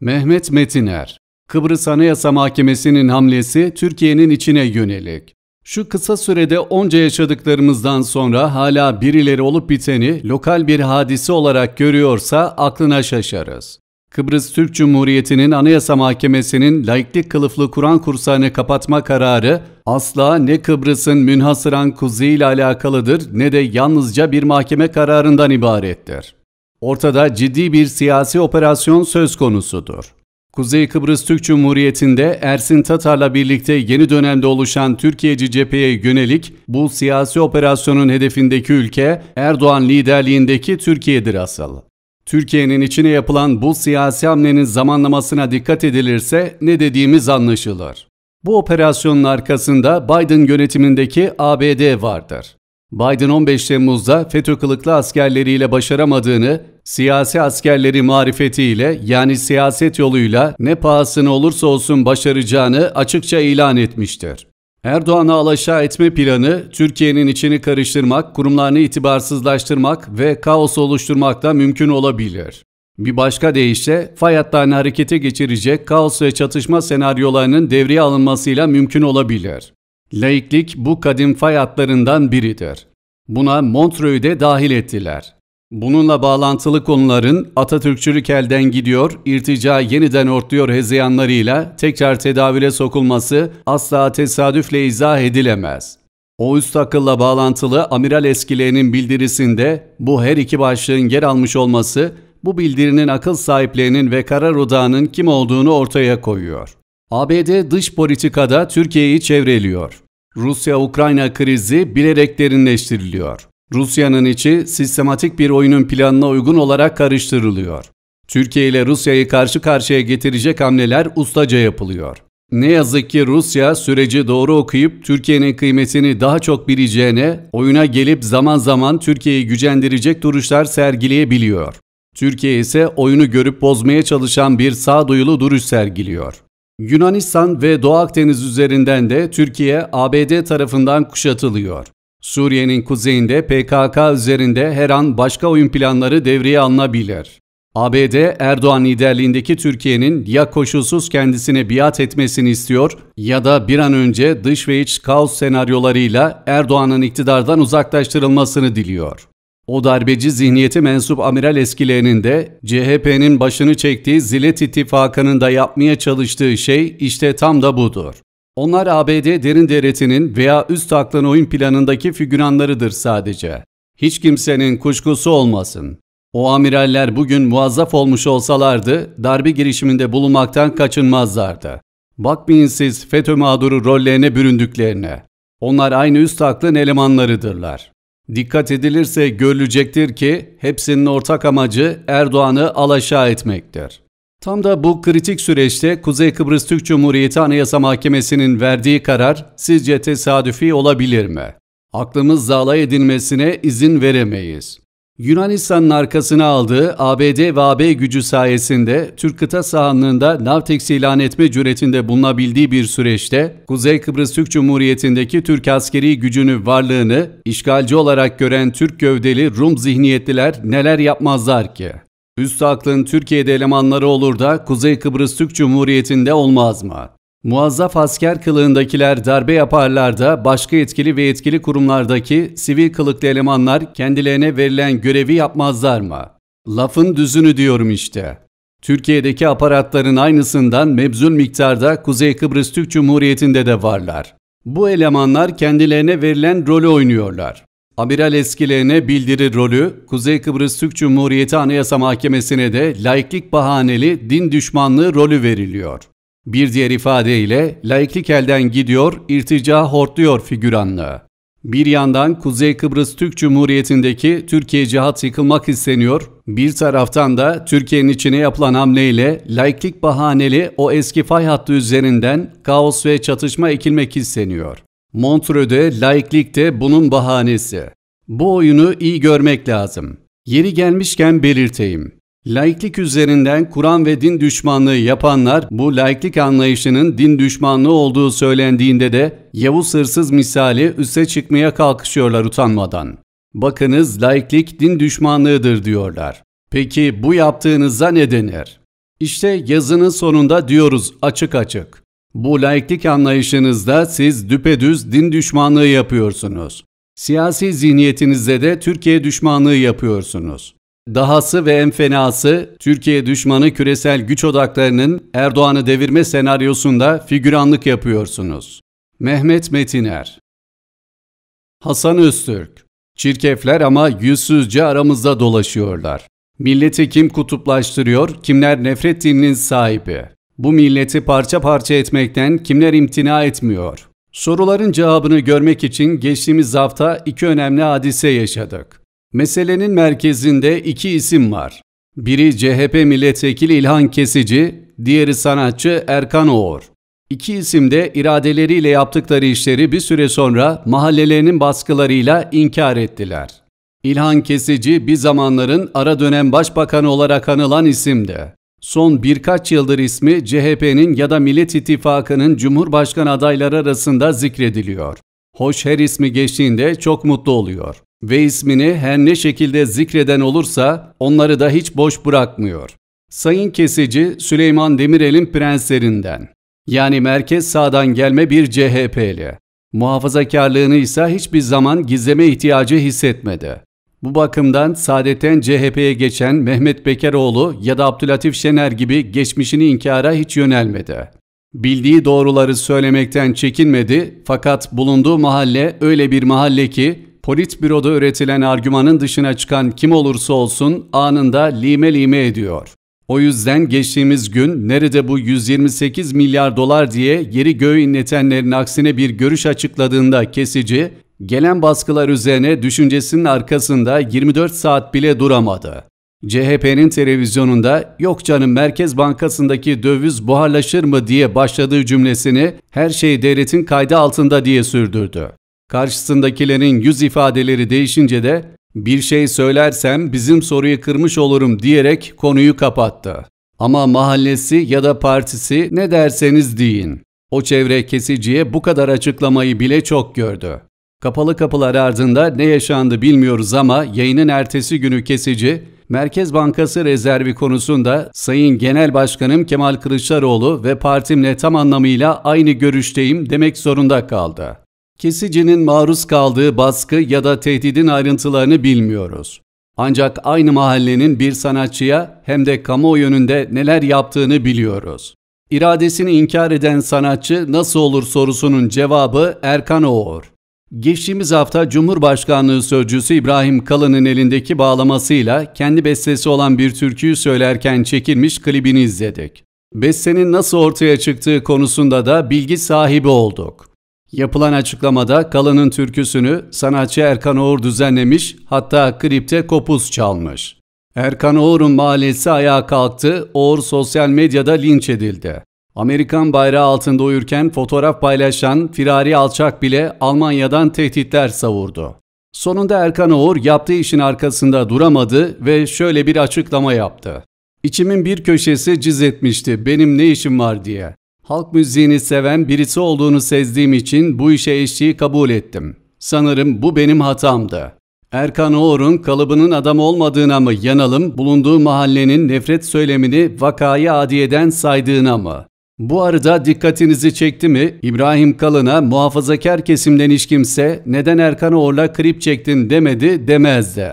Mehmet Metiner Kıbrıs Anayasa Mahkemesi'nin hamlesi Türkiye'nin içine yönelik. Şu kısa sürede onca yaşadıklarımızdan sonra hala birileri olup biteni lokal bir hadise olarak görüyorsa aklına şaşarız. Kıbrıs Türk Cumhuriyeti'nin Anayasa Mahkemesi'nin laiklik kılıflı Kur'an kursağını kapatma kararı asla ne Kıbrıs'ın münhasıran kuzeyi ile alakalıdır ne de yalnızca bir mahkeme kararından ibarettir. Ortada ciddi bir siyasi operasyon söz konusudur. Kuzey Kıbrıs Türk Cumhuriyeti'nde Ersin Tatar'la birlikte yeni dönemde oluşan Türkiye'ci cepheye yönelik bu siyasi operasyonun hedefindeki ülke Erdoğan liderliğindeki Türkiye'dir asıl. Türkiye'nin içine yapılan bu siyasi hamlenin zamanlamasına dikkat edilirse ne dediğimiz anlaşılır. Bu operasyonun arkasında Biden yönetimindeki ABD vardır. Biden 15 Temmuz'da FETÖ kılıklı askerleriyle başaramadığını, siyasi askerleri marifetiyle yani siyaset yoluyla ne pahasına olursa olsun başaracağını açıkça ilan etmiştir. Erdoğan'a alaşağı etme planı, Türkiye'nin içini karıştırmak, kurumlarını itibarsızlaştırmak ve kaos oluşturmakla mümkün olabilir. Bir başka deyişle, fay hattını harekete geçirecek kaos ve çatışma senaryolarının devreye alınmasıyla mümkün olabilir. Laiklik bu kadim fay hatlarından biridir. Buna Montreux'u de dahil ettiler. Bununla bağlantılı konuların Atatürkçülük elden gidiyor, irtica yeniden ortuyor hezeyanlarıyla tekrar tedavüle sokulması asla tesadüfle izah edilemez. O üst akılla bağlantılı amiral eskilerinin bildirisinde bu her iki başlığın yer almış olması bu bildirinin akıl sahiplerinin ve karar odağının kim olduğunu ortaya koyuyor. ABD dış politikada Türkiye'yi çevreliyor. Rusya-Ukrayna krizi bilerek derinleştiriliyor. Rusya'nın içi sistematik bir oyunun planına uygun olarak karıştırılıyor. Türkiye ile Rusya'yı karşı karşıya getirecek hamleler ustaca yapılıyor. Ne yazık ki Rusya süreci doğru okuyup Türkiye'nin kıymetini daha çok bileceğine, oyuna gelip zaman zaman Türkiye'yi gücendirecek duruşlar sergileyebiliyor. Türkiye ise oyunu görüp bozmaya çalışan bir sağduyulu duruş sergiliyor. Yunanistan ve Doğu Akdeniz üzerinden de Türkiye ABD tarafından kuşatılıyor. Suriye'nin kuzeyinde PKK üzerinde her an başka oyun planları devreye alınabilir. ABD Erdoğan liderliğindeki Türkiye'nin ya koşulsuz kendisine biat etmesini istiyor ya da bir an önce dış ve iç kaos senaryolarıyla Erdoğan'ın iktidardan uzaklaştırılmasını diliyor. O darbeci zihniyeti mensup amiral eskilerinin de CHP'nin başını çektiği Zilet İttifakı'nın da yapmaya çalıştığı şey işte tam da budur. Onlar ABD derin devletinin veya üst aklın oyun planındaki figüranlarıdır sadece. Hiç kimsenin kuşkusu olmasın. O amiraller bugün muazzaf olmuş olsalardı darbe girişiminde bulunmaktan kaçınmazlardı. Bakmayın siz FETÖ mağduru rollerine büründüklerine. Onlar aynı üst aklın elemanlarıdırlar. Dikkat edilirse görülecektir ki hepsinin ortak amacı Erdoğan'ı alaşağı etmektir. Tam da bu kritik süreçte Kuzey Kıbrıs Türk Cumhuriyeti Anayasa Mahkemesi'nin verdiği karar sizce tesadüfi olabilir mi? Aklımız alay edilmesine izin veremeyiz. Yunanistan'ın arkasına aldığı ABD ve AB gücü sayesinde Türk kıta sahanlığında Navtex ilan etme cüretinde bulunabildiği bir süreçte Kuzey Kıbrıs Türk Cumhuriyeti'ndeki Türk askeri gücünü varlığını işgalci olarak gören Türk gövdeli Rum zihniyetliler neler yapmazlar ki? Üst aklın Türkiye'de elemanları olur da Kuzey Kıbrıs Türk Cumhuriyeti'nde olmaz mı? Muazzaf asker kılığındakiler darbe yaparlar da başka etkili ve etkili kurumlardaki sivil kılıklı elemanlar kendilerine verilen görevi yapmazlar mı? Lafın düzünü diyorum işte. Türkiye'deki aparatların aynısından mebzul miktarda Kuzey Kıbrıs Türk Cumhuriyeti'nde de varlar. Bu elemanlar kendilerine verilen rolü oynuyorlar. Amiral eskilerine bildiri rolü, Kuzey Kıbrıs Türk Cumhuriyeti Anayasa Mahkemesi'ne de laiklik bahaneli din düşmanlığı rolü veriliyor. Bir diğer ifadeyle laiklik elden gidiyor, irtica hortluyor figüranlığı. Bir yandan Kuzey Kıbrıs Türk Cumhuriyeti'ndeki Türkiye cihat yıkılmak isteniyor, bir taraftan da Türkiye'nin içine yapılan hamleyle laiklik bahaneli o eski fay hattı üzerinden kaos ve çatışma ekilmek isteniyor. Montreux'de laiklik de bunun bahanesi. Bu oyunu iyi görmek lazım. Yeri gelmişken belirteyim. Laiklik üzerinden Kur'an ve din düşmanlığı yapanlar bu laiklik anlayışının din düşmanlığı olduğu söylendiğinde de Yavuz hırsız misali üste çıkmaya kalkışıyorlar utanmadan. Bakınız laiklik din düşmanlığıdır diyorlar. Peki bu yaptığınıza ne denir? İşte yazının sonunda diyoruz açık açık. Bu laiklik anlayışınızda siz düpedüz din düşmanlığı yapıyorsunuz. Siyasi zihniyetinizde de Türkiye düşmanlığı yapıyorsunuz. Dahası ve en fenası Türkiye düşmanı küresel güç odaklarının Erdoğan'ı devirme senaryosunda figüranlık yapıyorsunuz. Mehmet Metiner Hasan Öztürk Çirkefler ama yüzsüzce aramızda dolaşıyorlar. Milleti kim kutuplaştırıyor, kimler nefret dininin sahibi? Bu milleti parça parça etmekten kimler imtina etmiyor? Soruların cevabını görmek için geçtiğimiz hafta iki önemli hadise yaşadık. Meselenin merkezinde iki isim var. Biri CHP milletvekili İlhan Kesici, diğeri sanatçı Erkan Oğur. İki isim de iradeleriyle yaptıkları işleri bir süre sonra mahallelerinin baskılarıyla inkar ettiler. İlhan Kesici bir zamanların ara dönem başbakanı olarak anılan isimdi. Son birkaç yıldır ismi CHP'nin ya da Millet İttifakı'nın Cumhurbaşkanı adayları arasında zikrediliyor. Hoş her ismi geçtiğinde çok mutlu oluyor. Ve ismini her ne şekilde zikreden olursa onları da hiç boş bırakmıyor. Sayın Kesici Süleyman Demirel'in prenslerinden. Yani merkez sağdan gelme bir CHP'li. Muhafazakarlığını ise hiçbir zaman gizleme ihtiyacı hissetmedi. Bu bakımdan Saadet'ten CHP'ye geçen Mehmet Bekeroğlu ya da Abdülatif Şener gibi geçmişini inkara hiç yönelmedi. Bildiği doğruları söylemekten çekinmedi fakat bulunduğu mahalle öyle bir mahalle ki politbüroda üretilen argümanın dışına çıkan kim olursa olsun anında lime lime ediyor. O yüzden geçtiğimiz gün nerede bu 128 milyar dolar diye yeri göğü inletenlerin aksine bir görüş açıkladığında kesici, gelen baskılar üzerine düşüncesinin arkasında 24 saat bile duramadı. CHP'nin televizyonunda yok canım Merkez Bankası'ndaki döviz buharlaşır mı diye başladığı cümlesini her şey devletin kaydı altında diye sürdürdü. Karşısındakilerin yüz ifadeleri değişince de bir şey söylersem bizim soruyu kırmış olurum diyerek konuyu kapattı. Ama mahallesi ya da partisi ne derseniz deyin. O çevre kesiciye bu kadar açıklamayı bile çok gördü. Kapalı kapılar ardında ne yaşandı bilmiyoruz ama yayının ertesi günü kesici, Merkez Bankası rezervi konusunda Sayın Genel Başkanım Kemal Kılıçdaroğlu ve partimle tam anlamıyla aynı görüşteyim demek zorunda kaldı. Kesicinin maruz kaldığı baskı ya da tehdidin ayrıntılarını bilmiyoruz. Ancak aynı mahallenin bir sanatçıya hem de kamuoyu önünde neler yaptığını biliyoruz. İradesini inkar eden sanatçı nasıl olur sorusunun cevabı Erkan Oğur. Geçtiğimiz hafta Cumhurbaşkanlığı Sözcüsü İbrahim Kalın'ın elindeki bağlamasıyla kendi bestesi olan bir türküyü söylerken çekilmiş klibini izledik. Bestenin nasıl ortaya çıktığı konusunda da bilgi sahibi olduk. Yapılan açıklamada Kalın'ın türküsünü sanatçı Erkan Oğur düzenlemiş hatta kripte kopuz çalmış. Erkan Oğur'un mahallesi ayağa kalktı, Oğur sosyal medyada linç edildi. Amerikan bayrağı altında uyurken fotoğraf paylaşan Firari Alçak bile Almanya'dan tehditler savurdu. Sonunda Erkan Oğur yaptığı işin arkasında duramadı ve şöyle bir açıklama yaptı. İçimin bir köşesi ciz etmişti benim ne işim var diye. Halk müziğini seven birisi olduğunu sezdiğim için bu işe eşliği kabul ettim. Sanırım bu benim hatamdı. Erkan Oğur'un kalıbının adam olmadığına mı yanalım, bulunduğu mahallenin nefret söylemini vakayı adiyeden saydığına mı? Bu arada dikkatinizi çekti mi? İbrahim Kalın'a muhafazakar kesimden hiç kimse neden Erkan Oğur'la klip çektin demedi demezdi.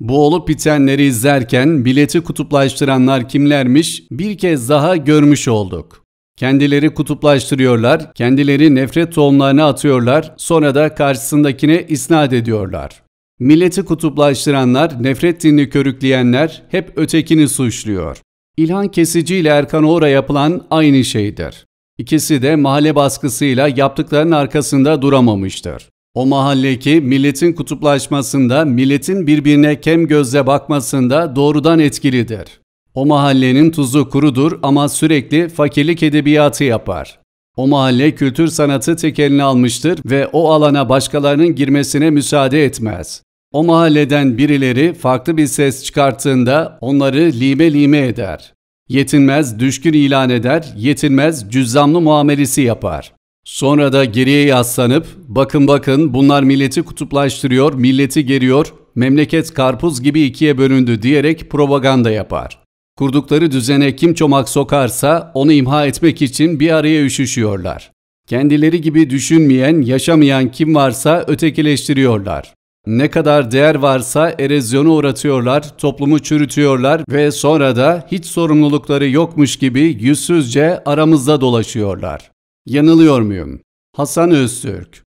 Bu olup bitenleri izlerken bileti kutuplaştıranlar kimlermiş bir kez daha görmüş olduk. Kendileri kutuplaştırıyorlar, kendileri nefret tohumlarını atıyorlar, sonra da karşısındakine isnat ediyorlar. Milleti kutuplaştıranlar, nefret dinini körükleyenler hep ötekini suçluyor. İlhan Kesici ile Erkan Oğra yapılan aynı şeydir. İkisi de mahalle baskısıyla yaptıklarının arkasında duramamıştır. O mahalleki milletin kutuplaşmasında, milletin birbirine kem gözle bakmasında doğrudan etkilidir. O mahallenin tuzu kurudur ama sürekli fakirlik edebiyatı yapar. O mahalle kültür sanatı tekelini almıştır ve o alana başkalarının girmesine müsaade etmez. O mahalleden birileri farklı bir ses çıkarttığında onları lime lime eder. Yetinmez düşkün ilan eder, yetinmez cüzzamlı muamelesi yapar. Sonra da geriye yaslanıp bakın bakın bunlar milleti kutuplaştırıyor, milleti geriyor, memleket karpuz gibi ikiye bölündü diyerek propaganda yapar. Kurdukları düzene kim çomak sokarsa onu imha etmek için bir araya üşüşüyorlar. Kendileri gibi düşünmeyen, yaşamayan kim varsa ötekileştiriyorlar. Ne kadar değer varsa erozyona uğratıyorlar, toplumu çürütüyorlar ve sonra da hiç sorumlulukları yokmuş gibi yüzsüzce aramızda dolaşıyorlar. Yanılıyor muyum? Hasan Öztürk